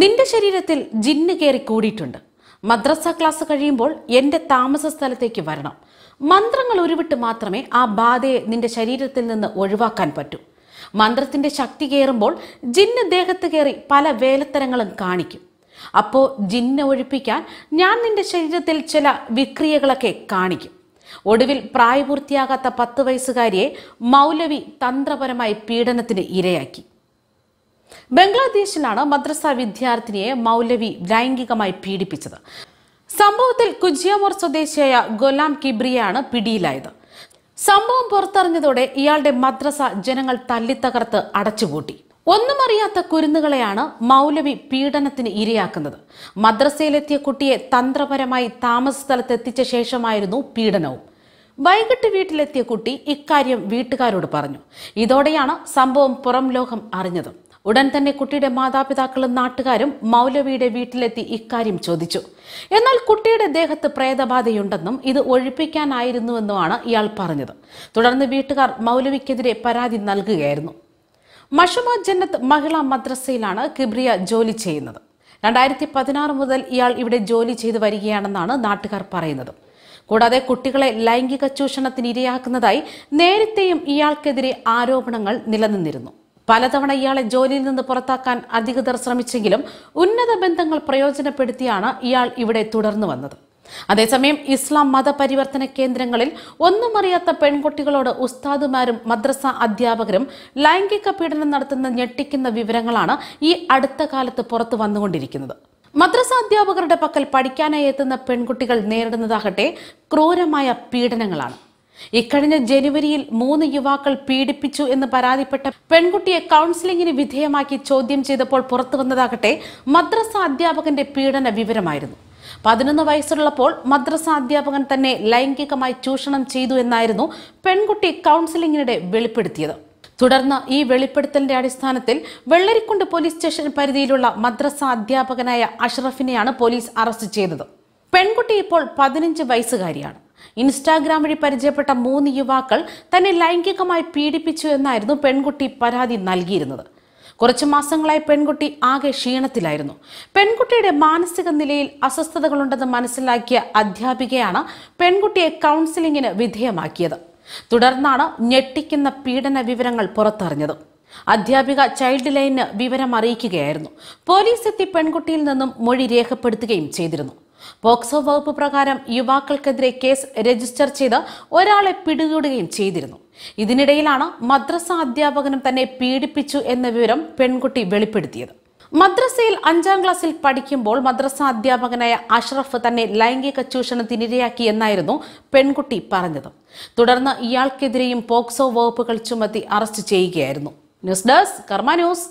നിന്റെ ശരീരത്തിൽ ജിന്ന് കയറി കൂടിയിട്ടുണ്ട് മദ്രസ ക്ലാസ് കഴിയുമ്പോൾ എൻ്റെ താമസ സ്ഥലത്തേക്ക് വരണം മന്ത്രങ്ങൾ ഉരുവിട്ട് മാത്രമേ ആ ബാധയെ നിന്റെ ശരീരത്തിൽ നിന്ന് ഒഴിവാക്കാൻ പറ്റൂ മന്ത്രത്തിൻ്റെ ശക്തി കയറുമ്പോൾ ജിന്ന് ദേഹത്ത് കയറി പല വേലത്തരങ്ങളും കാണിക്കും അപ്പോൾ ജിന്നെ ഒഴിപ്പിക്കാൻ ഞാൻ നിന്റെ ശരീരത്തിൽ ചില വിക്രിയകളൊക്കെ കാണിക്കും ഒടുവിൽ പ്രായപൂർത്തിയാകാത്ത പത്ത് വയസ്സുകാരിയെ മൗലവി തന്ത്രപരമായി പീഡനത്തിന് ഇരയാക്കി ബംഗ്ലാദേശിലാണ് മദ്രസ വിദ്യാർത്ഥിനിയെ മൗലവി ലൈംഗികമായി പീഡിപ്പിച്ചത് സംഭവത്തിൽ കുജിയമോർ സ്വദേശിയായ ഗൊലാം കിബ്രിയാണ് പിടിയിലായത് സംഭവം പുറത്തറിഞ്ഞതോടെ ഇയാളുടെ മദ്രസ ജനങ്ങൾ തല്ലിത്തകർത്ത് അടച്ചുപൂട്ടി ഒന്നും അറിയാത്ത കുരുന്നുകളെയാണ് മൗലവി പീഡനത്തിന് ഇരയാക്കുന്നത് മദ്രസയിലെത്തിയ കുട്ടിയെ തന്ത്രപരമായി താമസ സ്ഥലത്തെത്തിച്ച ശേഷമായിരുന്നു പീഡനവും വൈകിട്ട് വീട്ടിലെത്തിയ കുട്ടി ഇക്കാര്യം വീട്ടുകാരോട് പറഞ്ഞു ഇതോടെയാണ് സംഭവം പുറം ലോകം അറിഞ്ഞത് ഉടൻ തന്നെ കുട്ടിയുടെ മാതാപിതാക്കളും നാട്ടുകാരും മൗലവിയുടെ വീട്ടിലെത്തി ഇക്കാര്യം ചോദിച്ചു എന്നാൽ കുട്ടിയുടെ ദേഹത്ത് പ്രേതബാധയുണ്ടെന്നും ഇത് ഒഴിപ്പിക്കാനായിരുന്നുവെന്നുമാണ് ഇയാൾ പറഞ്ഞത് തുടർന്ന് വീട്ടുകാർ മൗലവിക്കെതിരെ പരാതി നൽകുകയായിരുന്നു മഷമ ജന്നത്ത് മഹിളാ മദ്രസയിലാണ് കിബ്രിയ ജോലി ചെയ്യുന്നത് രണ്ടായിരത്തി പതിനാറ് മുതൽ ഇയാൾ ഇവിടെ ജോലി ചെയ്തു വരികയാണെന്നാണ് നാട്ടുകാർ പറയുന്നത് കൂടാതെ കുട്ടികളെ ലൈംഗിക ചൂഷണത്തിന് ഇരയാക്കുന്നതായി നേരത്തെയും ഇയാൾക്കെതിരെ ആരോപണങ്ങൾ നിലനിന്നിരുന്നു പലതവണ ഇയാളെ ജോലിയിൽ നിന്ന് പുറത്താക്കാൻ അധികൃതർ ശ്രമിച്ചെങ്കിലും ഉന്നത ബന്ധങ്ങൾ പ്രയോജനപ്പെടുത്തിയാണ് ഇയാൾ ഇവിടെ തുടർന്നു വന്നത് അതേസമയം ഇസ്ലാം മതപരിവർത്തന കേന്ദ്രങ്ങളിൽ ഒന്നും അറിയാത്ത പെൺകുട്ടികളോട് ഉസ്താദുമാരും മദ്രസ അധ്യാപകരും ലൈംഗിക പീഡനം നടത്തുന്ന ഞെട്ടിക്കുന്ന വിവരങ്ങളാണ് ഈ അടുത്ത കാലത്ത് പുറത്തു വന്നുകൊണ്ടിരിക്കുന്നത് മദ്രസ അധ്യാപകരുടെ പക്കൽ പഠിക്കാനായി എത്തുന്ന പെൺകുട്ടികൾ നേരിടുന്നതാകട്ടെ ക്രൂരമായ പീഡനങ്ങളാണ് ഇക്കഴിഞ്ഞ ജനുവരിയിൽ മൂന്ന് യുവാക്കൾ പീഡിപ്പിച്ചു എന്ന് പരാതിപ്പെട്ട പെൺകുട്ടിയെ കൗൺസിലിംഗിന് വിധേയമാക്കി ചോദ്യം ചെയ്തപ്പോൾ പുറത്തുവന്നതാകട്ടെ മദ്രസ അധ്യാപകന്റെ പീഡന വിവരമായിരുന്നു പതിനൊന്ന് വയസ്സുള്ളപ്പോൾ മദ്രസ അധ്യാപകൻ തന്നെ ലൈംഗികമായി ചൂഷണം ചെയ്തു എന്നായിരുന്നു പെൺകുട്ടി കൗൺസിലിംഗിനിടെ വെളിപ്പെടുത്തിയത് തുടർന്ന് ഈ വെളിപ്പെടുത്തലിന്റെ അടിസ്ഥാനത്തിൽ വെള്ളരിക്കുണ്ട് പോലീസ് സ്റ്റേഷൻ പരിധിയിലുള്ള മദ്രസ അധ്യാപകനായ അഷ്റഫിനെയാണ് പോലീസ് അറസ്റ്റ് ചെയ്തത് പെൺകുട്ടി ഇപ്പോൾ പതിനഞ്ച് വയസ്സുകാരിയാണ് ഇൻസ്റ്റാഗ്രാം വഴി പരിചയപ്പെട്ട മൂന്ന് യുവാക്കൾ തന്നെ ലൈംഗികമായി പീഡിപ്പിച്ചു എന്നായിരുന്നു പെൺകുട്ടി പരാതി നൽകിയിരുന്നത് കുറച്ച് മാസങ്ങളായി പെൺകുട്ടി ആകെ ക്ഷീണത്തിലായിരുന്നു പെൺകുട്ടിയുടെ മാനസിക നിലയിൽ അസ്വസ്ഥതകളുണ്ടെന്ന് മനസ്സിലാക്കിയ അധ്യാപികയാണ് പെൺകുട്ടിയെ കൗൺസിലിംഗിന് വിധേയമാക്കിയത് തുടർന്നാണ് ഞെട്ടിക്കുന്ന പീഡന വിവരങ്ങൾ പുറത്തറിഞ്ഞത് അധ്യാപിക ചൈൽഡ് ലൈനിന് വിവരം അറിയിക്കുകയായിരുന്നു പോലീസ് എത്തി പെൺകുട്ടിയിൽ നിന്നും മൊഴി രേഖപ്പെടുത്തുകയും ചെയ്തിരുന്നു പോക്സോ വകുപ്പ് പ്രകാരം യുവാക്കൾക്കെതിരെ കേസ് രജിസ്റ്റർ ചെയ്ത് ഒരാളെ പിടികൂടുകയും ചെയ്തിരുന്നു ഇതിനിടയിലാണ് മദ്രസ അധ്യാപകനും തന്നെ പീഡിപ്പിച്ചു എന്ന വിവരം പെൺകുട്ടി വെളിപ്പെടുത്തിയത് മദ്രസയിൽ അഞ്ചാം ക്ലാസ്സിൽ പഠിക്കുമ്പോൾ മദ്രസ അധ്യാപകനായ അഷ്റഫ് തന്നെ ലൈംഗിക ചൂഷണത്തിനിരയാക്കി എന്നായിരുന്നു പെൺകുട്ടി പറഞ്ഞത് തുടർന്ന് ഇയാൾക്കെതിരെയും പോക്സോ വകുപ്പുകൾ ചുമത്തി അറസ്റ്റ് ചെയ്യുകയായിരുന്നു ന്യൂസ് ഡെസ്ക് കർമ്മ ന്യൂസ്